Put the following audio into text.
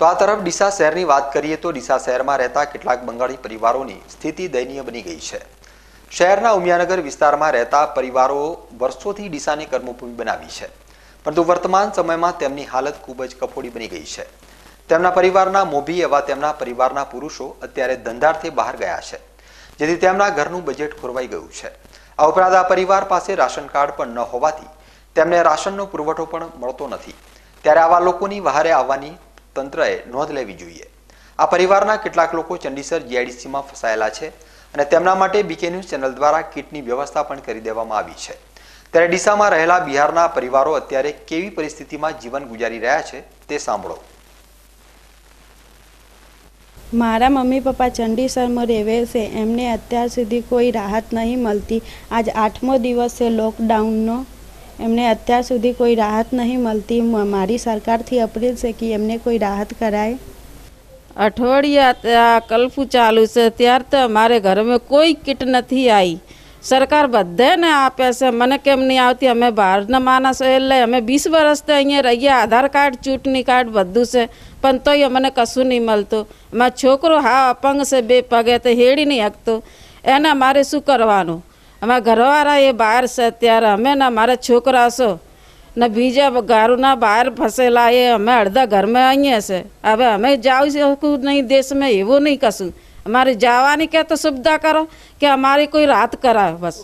તો આ તરફ ડીસા શહેરની વાત કરીએ તો ડીસા શહેરમાં રહેતા કેટલાક બંગાળી પરિવારોની સ્થિતિ દયનીય બની ગઈ છે શહેરના ઉમિયાનગર વિસ્તારમાં રહેતા પરિવારો વર્ષોથી ડીસાની કર્મભૂમિ બનાવી છે પરંતુ વર્તમાન સમયમાં તેમની હાલત ખૂબ જ કફોડી બની ગઈ છે તેમના પરિવારના મોભી એવા તેમના પરિવારના પુરુષો અત્યારે ધંધાર્થે બહાર ગયા છે જેથી તેમના ઘરનું બજેટ ખોરવાઈ ગયું છે આ ઉપરાંત આ પરિવાર પાસે રાશન કાર્ડ પણ ન હોવાથી તેમને રાશનનો પુરવઠો પણ મળતો નથી ત્યારે આવા લોકોની વહારે આવવાની તંત્રએ નોંધ લેવી જોઈએ આ પરિવારના કેટલાક લોકો ચંડીસર જીઆઈડીસીમાં ફસાયેલા છે અને તેમના માટે બીકે ન્યૂઝ ચેનલ દ્વારા કીટની વ્યવસ્થા પણ કરી દેવામાં આવી છે ત્યારે ડીસામાં રહેલા બિહારના પરિવારો અત્યારે કેવી પરિસ્થિતિમાં જીવન ગુજારી રહ્યા છે તે સાંભળો મારા મમ્મી પપ્પા ચંડીસરમાં રહેવે છે એમને અત્યાર સુધી કોઈ રાહત નહીં મળતી આજ આઠમો દિવસ છે લોકડાઉનનો એમને અત્યાર સુધી કોઈ રાહત નહીં મળતી મારી સરકારથી અપીલ છે કે એમને કોઈ રાહત કરાય અઠવાડિયા ત્યાં ચાલુ છે ત્યાર તો અમારે ઘરમાં કોઈ કીટ નથી આવી સરકાર બધાને આપે છે મને કેમ નહીં આવતી અમે બહારના માણસો એટલે અમે વીસ વર્ષથી અહીંયા રહીએ આધાર કાર્ડ ચૂંટણી કાર્ડ બધું છે પણ તોય અમને કશું નહીં મળતું મારો છોકરો હા અપંગ છે બે પગે તો હેડી નહીં હકતો એને મારે શું કરવાનું અમારા ઘરવાળા એ બહાર છે અત્યારે અમે ને અમારા છોકરા છો ને બીજા ગારુના બહાર ફસેલા એ અમે અડધા ઘરમાં અહીંયા છે હવે અમે જાઉં શકું નહીં દેશમાં એવું નહીં કશું અમારે જવાની કે તો સુવિધા કરો કે અમારી કોઈ રાત કરાવે બસ